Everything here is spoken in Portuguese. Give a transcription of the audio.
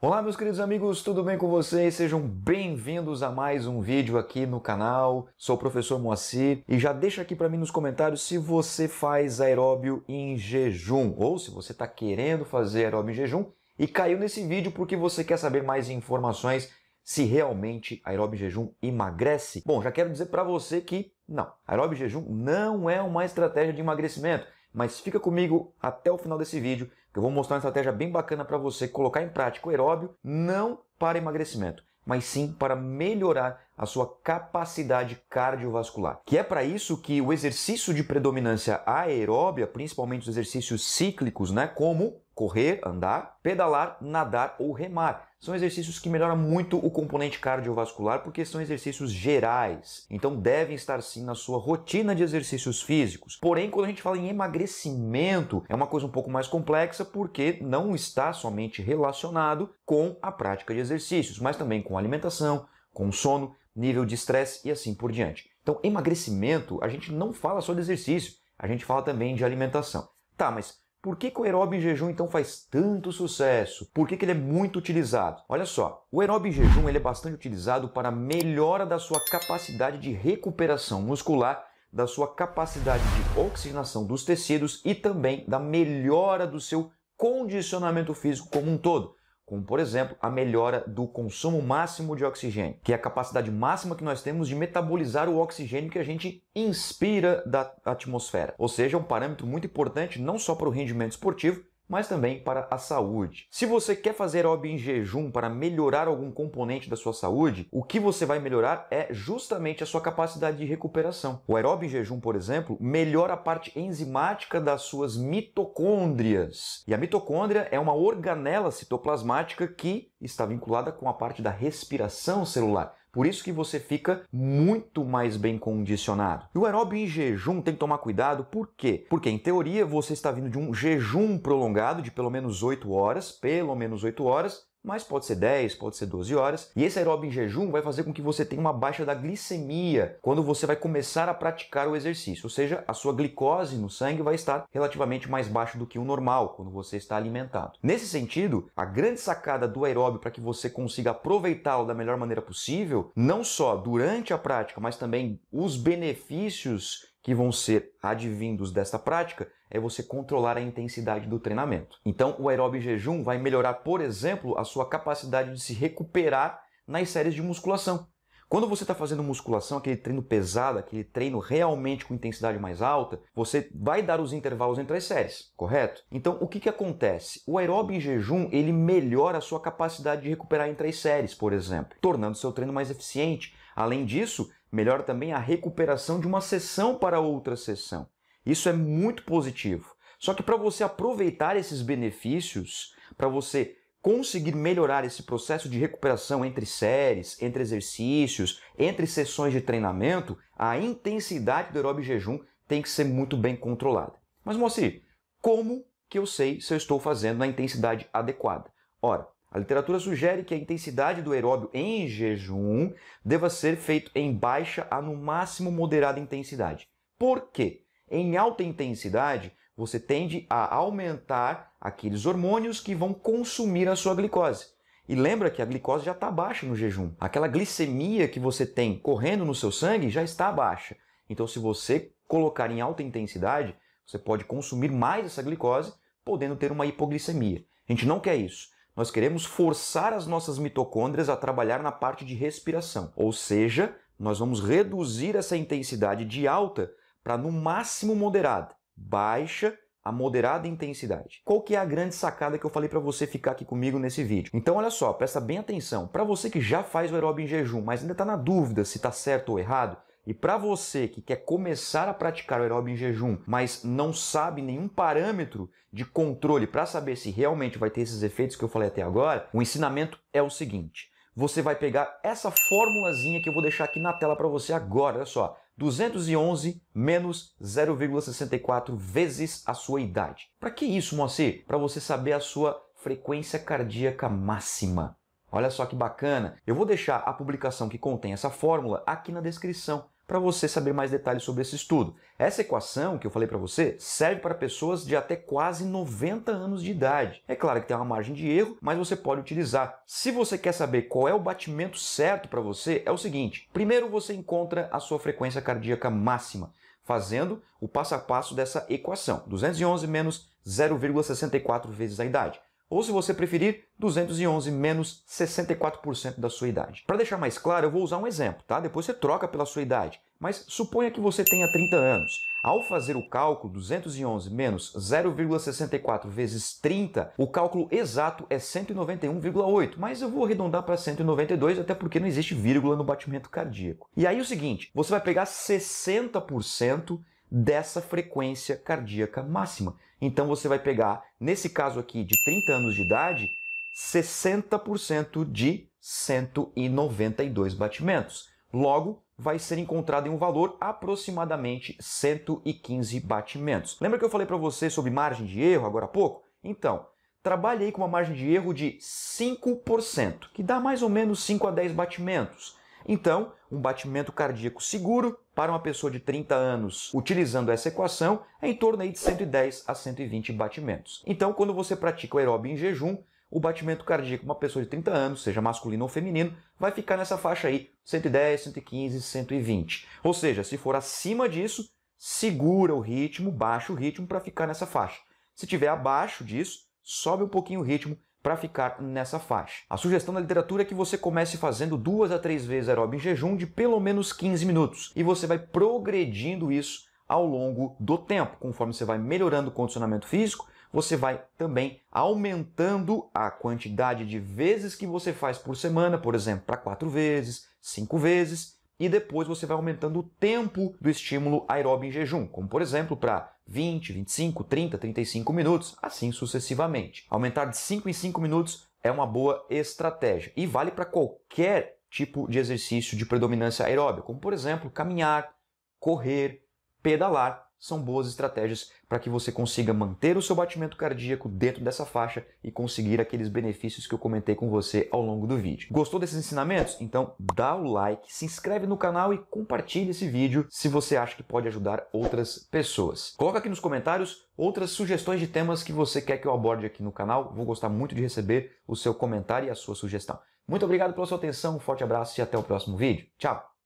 Olá meus queridos amigos, tudo bem com vocês? Sejam bem-vindos a mais um vídeo aqui no canal. Sou o professor Moacir e já deixa aqui para mim nos comentários se você faz aeróbio em jejum ou se você está querendo fazer aeróbio em jejum e caiu nesse vídeo porque você quer saber mais informações se realmente aeróbio em jejum emagrece. Bom, já quero dizer para você que não, aeróbio em jejum não é uma estratégia de emagrecimento. Mas fica comigo até o final desse vídeo, que eu vou mostrar uma estratégia bem bacana para você colocar em prática o aeróbio, não para emagrecimento, mas sim para melhorar a sua capacidade cardiovascular. Que é para isso que o exercício de predominância aeróbia, principalmente os exercícios cíclicos, né, como correr, andar, pedalar, nadar ou remar. São exercícios que melhoram muito o componente cardiovascular porque são exercícios gerais. Então devem estar sim na sua rotina de exercícios físicos. Porém, quando a gente fala em emagrecimento, é uma coisa um pouco mais complexa porque não está somente relacionado com a prática de exercícios, mas também com alimentação, com sono, nível de estresse e assim por diante. Então, emagrecimento, a gente não fala só de exercício, a gente fala também de alimentação. Tá, mas por que, que o aeróbio em jejum então faz tanto sucesso? Por que, que ele é muito utilizado? Olha só, o aeróbio em jejum ele é bastante utilizado para melhora da sua capacidade de recuperação muscular, da sua capacidade de oxigenação dos tecidos e também da melhora do seu condicionamento físico como um todo como por exemplo a melhora do consumo máximo de oxigênio, que é a capacidade máxima que nós temos de metabolizar o oxigênio que a gente inspira da atmosfera. Ou seja, é um parâmetro muito importante não só para o rendimento esportivo, mas também para a saúde. Se você quer fazer OB em jejum para melhorar algum componente da sua saúde, o que você vai melhorar é justamente a sua capacidade de recuperação. O aeróbio em jejum, por exemplo, melhora a parte enzimática das suas mitocôndrias. E a mitocôndria é uma organela citoplasmática que está vinculada com a parte da respiração celular. Por isso que você fica muito mais bem condicionado. E o aeróbio em jejum tem que tomar cuidado, por quê? Porque em teoria você está vindo de um jejum prolongado de pelo menos 8 horas, pelo menos 8 horas, mas pode ser 10, pode ser 12 horas. E esse aeróbio em jejum vai fazer com que você tenha uma baixa da glicemia quando você vai começar a praticar o exercício, ou seja, a sua glicose no sangue vai estar relativamente mais baixa do que o normal quando você está alimentado. Nesse sentido, a grande sacada do aeróbio para que você consiga aproveitá-lo da melhor maneira possível, não só durante a prática, mas também os benefícios que vão ser advindos desta prática é você controlar a intensidade do treinamento. Então, o aeróbio em jejum vai melhorar, por exemplo, a sua capacidade de se recuperar nas séries de musculação. Quando você está fazendo musculação, aquele treino pesado, aquele treino realmente com intensidade mais alta, você vai dar os intervalos entre as séries, correto? Então, o que, que acontece? O aeróbio em jejum, ele melhora a sua capacidade de recuperar entre as séries, por exemplo, tornando seu treino mais eficiente. Além disso, melhora também a recuperação de uma sessão para outra sessão. Isso é muito positivo. Só que para você aproveitar esses benefícios, para você conseguir melhorar esse processo de recuperação entre séries, entre exercícios, entre sessões de treinamento, a intensidade do aeróbio jejum tem que ser muito bem controlada. Mas, Moacir, como que eu sei se eu estou fazendo na intensidade adequada? Ora, a literatura sugere que a intensidade do aeróbio em jejum deva ser feito em baixa a no máximo moderada intensidade. Por quê? Em alta intensidade, você tende a aumentar aqueles hormônios que vão consumir a sua glicose. E lembra que a glicose já está baixa no jejum. Aquela glicemia que você tem correndo no seu sangue já está baixa. Então, se você colocar em alta intensidade, você pode consumir mais essa glicose, podendo ter uma hipoglicemia. A gente não quer isso. Nós queremos forçar as nossas mitocôndrias a trabalhar na parte de respiração, ou seja, nós vamos reduzir essa intensidade de alta para no máximo moderada, baixa a moderada intensidade. Qual que é a grande sacada que eu falei para você ficar aqui comigo nesse vídeo? Então olha só, presta bem atenção. Para você que já faz o aeróbio em jejum, mas ainda está na dúvida se está certo ou errado, e para você que quer começar a praticar o aeróbio em jejum, mas não sabe nenhum parâmetro de controle para saber se realmente vai ter esses efeitos que eu falei até agora, o ensinamento é o seguinte: você vai pegar essa formulazinha que eu vou deixar aqui na tela para você agora, olha só. 211 menos 0,64 vezes a sua idade. Para que isso, Moacir? Para você saber a sua frequência cardíaca máxima. Olha só que bacana. Eu vou deixar a publicação que contém essa fórmula aqui na descrição para você saber mais detalhes sobre esse estudo. Essa equação que eu falei para você serve para pessoas de até quase 90 anos de idade. É claro que tem uma margem de erro, mas você pode utilizar. Se você quer saber qual é o batimento certo para você, é o seguinte: primeiro você encontra a sua frequência cardíaca máxima, fazendo o passo a passo dessa equação: 211 menos 0,64 vezes a idade ou se você preferir, 211 menos 64% da sua idade. Para deixar mais claro, eu vou usar um exemplo, tá? Depois você troca pela sua idade. Mas suponha que você tenha 30 anos. Ao fazer o cálculo 211 menos 0,64 vezes 30, o cálculo exato é 191,8, mas eu vou arredondar para 192 até porque não existe vírgula no batimento cardíaco. E aí é o seguinte, você vai pegar 60% dessa frequência cardíaca máxima. Então você vai pegar, nesse caso aqui de 30 anos de idade, 60% de 192 batimentos. Logo, vai ser encontrado em um valor aproximadamente 115 batimentos. Lembra que eu falei para você sobre margem de erro agora há pouco? Então, trabalhe aí com uma margem de erro de 5%, que dá mais ou menos 5 a 10 batimentos. Então, um batimento cardíaco seguro para uma pessoa de 30 anos, utilizando essa equação, é em torno aí de 110 a 120 batimentos. Então, quando você pratica o aeróbio em jejum, o batimento cardíaco uma pessoa de 30 anos, seja masculino ou feminino, vai ficar nessa faixa aí, 110, 115, 120. Ou seja, se for acima disso, segura o ritmo, baixa o ritmo para ficar nessa faixa. Se tiver abaixo disso, sobe um pouquinho o ritmo para ficar nessa faixa. A sugestão da literatura é que você comece fazendo duas a três vezes aeróbio em jejum de pelo menos 15 minutos e você vai progredindo isso ao longo do tempo. Conforme você vai melhorando o condicionamento físico, você vai também aumentando a quantidade de vezes que você faz por semana, por exemplo, para quatro vezes, cinco vezes e depois você vai aumentando o tempo do estímulo aeróbio em jejum, como por exemplo para 20, 25, 30, 35 minutos, assim sucessivamente. Aumentar de 5 em 5 minutos é uma boa estratégia e vale para qualquer tipo de exercício de predominância aeróbica, como por exemplo caminhar, correr, pedalar são boas estratégias para que você consiga manter o seu batimento cardíaco dentro dessa faixa e conseguir aqueles benefícios que eu comentei com você ao longo do vídeo. Gostou desses ensinamentos? Então dá o like, se inscreve no canal e compartilha esse vídeo se você acha que pode ajudar outras pessoas. Coloca aqui nos comentários outras sugestões de temas que você quer que eu aborde aqui no canal. Vou gostar muito de receber o seu comentário e a sua sugestão. Muito obrigado pela sua atenção, um forte abraço e até o próximo vídeo. Tchau!